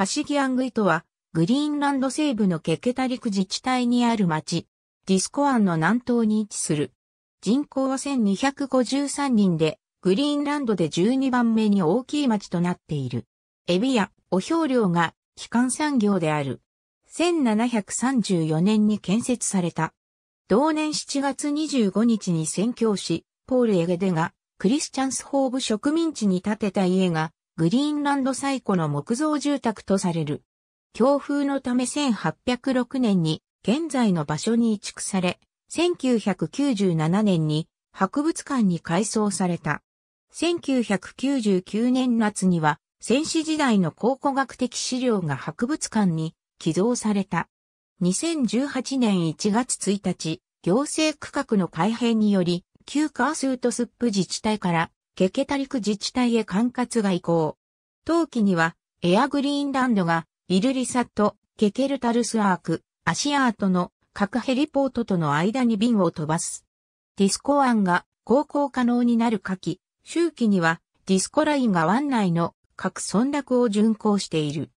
カシギアングイとは、グリーンランド西部のケケタ陸自治体にある町、ディスコ湾の南東に位置する。人口は1253人で、グリーンランドで12番目に大きい町となっている。エビやオヒョウが基幹産業である。1734年に建設された。同年7月25日に宣教師、ポール・エゲデが、クリスチャンスホーブ植民地に建てた家が、グリーンランド最古の木造住宅とされる。強風のため1806年に現在の場所に移築され、1997年に博物館に改装された。1999年夏には戦士時代の考古学的資料が博物館に寄贈された。2018年1月1日、行政区画の改変により、旧カースートスップ自治体からケケタリク自治体へ管轄が移行。当期には、エアグリーンランドが、イルリサと、ケケルタルスアーク、アシアートの、各ヘリポートとの間に便を飛ばす。ディスコ案が、航行可能になる下記、周期には、ディスコラインが湾内の、各村落を巡航している。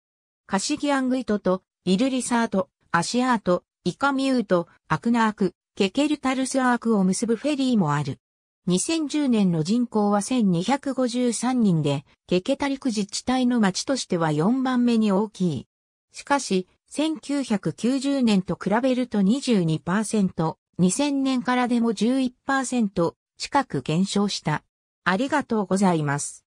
カシギアングイトと、イルリサート、アシアート、イカミュート、アクナーク、ケケルタルスアークを結ぶフェリーもある。2010年の人口は1253人で、ケケタリク自治体の町としては4番目に大きい。しかし、1990年と比べると22%、2000年からでも11%近く減少した。ありがとうございます。